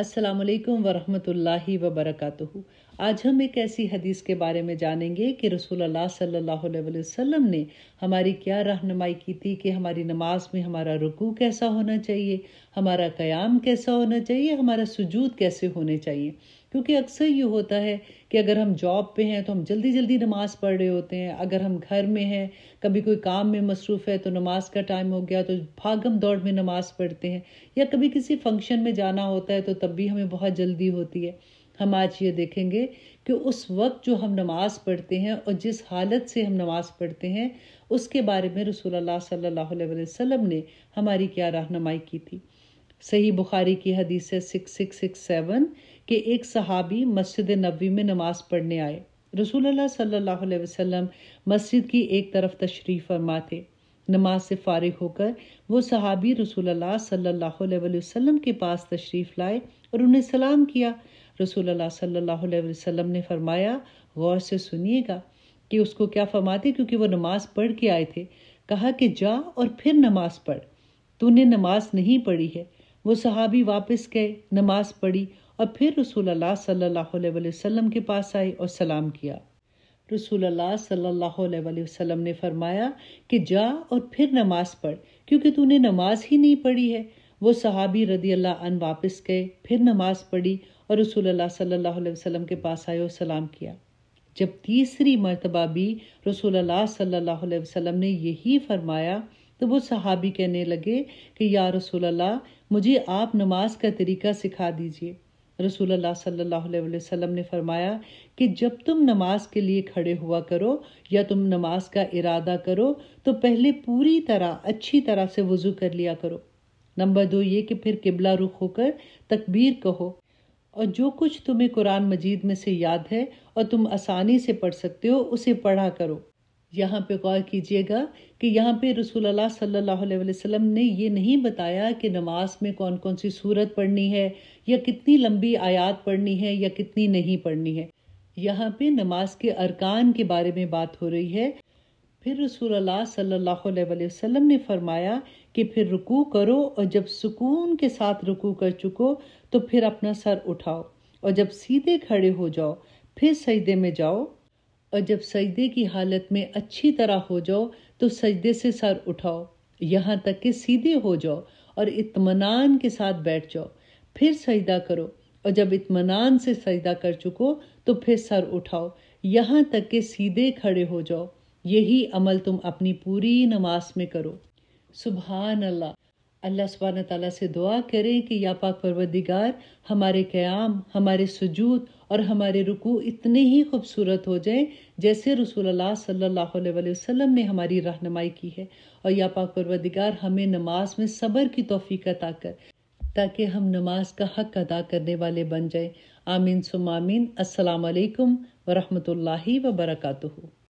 असलकम वरहमतुल्लाहि वबरकatuह आज हम एक ऐसी हदीस के बारे में जानेंगे कि रसूल अल्लाह सल्लल्लाहु अलैहि वसल्लम ने हमारी क्या रहनुमाई की थी कि हमारी नमाज में हमारा रुकू कैसा होना चाहिए हमारा क़याम कैसा होना चाहिए हमारा सुजूद कैसे होने चाहिए क्योंकि अक्सर ये होता है कि अगर हम जॉब पे हैं तो हम जल्दी जल्दी नमाज़ पढ़ रहे होते हैं अगर हम घर में हैं कभी कोई काम में मसरूफ़ है तो नमाज का टाइम हो गया तो भागम दौड़ में नमाज़ पढ़ते हैं या कभी किसी फंक्शन में जाना होता है तो तब भी हमें बहुत जल्दी होती है हम आज ये देखेंगे कि उस वक्त जो हम नमाज़ पढ़ते हैं और जिस हालत से हम नमाज़ पढ़ते हैं उसके बारे में रसूल सल्ला वसम ने हमारी क्या रहनुमाई की थी सही बुखारी की हदीस है सिक्स सिक्स सिक्स सेवन के एक सहाबी मस्जिद नबी में नमाज पढ़ने आए रसूल सल्लल्लाहु अलैहि वसल्लम मस्जिद की एक तरफ तशरीफ़ फरमा थे नमाज से फारिग होकर वो सहाबी रसूल सल्लल्लाहु अलैहि वसल्लम के पास तशरीफ़ लाए और उन्हें सलाम किया रसूल सल्लल्लाहु अलैहि वसल्लम ने फरमाया गौर से सुनिएगा कि उसको क्या फरमाते क्योंकि वो नमाज पढ़ के आए थे कहा कि जा और फिर नमाज पढ़ तूने नमाज नहीं पढ़ी है वो सहाबी वापस गए नमाज पढ़ी और फिर रसूल अल्लाह सल्लल्लाहु अलैहि वसल्लम के पास आए और सलाम किया रसूल अल्लाह सल्लल्लाहु अलैहि वसल्लम ने फरमाया कि जा और फिर नमाज पढ़ क्योंकि तूने नमाज ही नहीं पढ़ी है वो सहाबी रदी अल्लाह अन वापस गए फिर नमाज पढ़ी और रसूल अल्लाह सल्लल्लाहु अलैहि वसल्लम के पास आए और सलाम किया जब तीसरी मरतबा भी रसूल अल्लाह सल्लल्लाहु अलैहि वसल्लम ने यही फरमाया तो वो सहाबी कहने लगे कि या रसूल अल्लाह मुझे आप नमाज का तरीका सिखा दीजिए रसूल सल्लल्लाहु अलैहि वसल्लम ने फरमाया कि जब तुम नमाज के लिए खड़े हुआ करो या तुम नमाज का इरादा करो तो पहले पूरी तरह अच्छी तरह से वज़ू कर लिया करो नंबर दो ये कि फिर किबला रुख होकर तकबीर कहो और जो कुछ तुम्हें कुरान मजीद में से याद है और तुम आसानी से पढ़ सकते हो उसे पढ़ा करो यहाँ पे गौर कीजिएगा कि यहाँ पे रसूल सल्लल्लाहु अलैहि वसल्लम ने ये नहीं बताया कि नमाज में कौन कौन सी सूरत पढ़नी है या कितनी लंबी आयात पढ़नी है या कितनी नहीं पढ़नी है यहाँ पे नमाज के अरकान के बारे में बात हो रही है फिर रसूल सल्लल्लाहु अलैहि वसल्लम ने फरमाया कि फिर रुकू करो और जब सुकून के साथ रुकू कर चुको तो फिर अपना सर उठाओ और जब सीधे खड़े हो जाओ फिर सजदे में जाओ और जब सजदे की हालत में अच्छी तरह हो जाओ तो सजदे से सर उठाओ यहाँ तक कि सीधे हो जाओ और इतमान के साथ बैठ जाओ फिर सजदा करो और जब इतमान से सजदा कर चुको तो फिर सर उठाओ यहाँ तक कि सीधे खड़े हो जाओ यही अमल तुम अपनी पूरी नमाज में करो सुबह अल्लाह अल्लाह सुबहान ताली से दुआ करें कि या पाक परवदिगार हमारे क़्याम हमारे सजूद और हमारे रुकू इतने ही खूबसूरत हो जाएं जैसे रसूल सल्लल्लाहु अलैहि वसल्लम ने हमारी रहनुमाई की है और या पाक परवदिगार हमें नमाज में सब्र की तोफ़ी अता कर ताकि हम नमाज का हक अदा करने वाले बन जाएं आमीन सुमामीन असलकम वरहमल वबरकू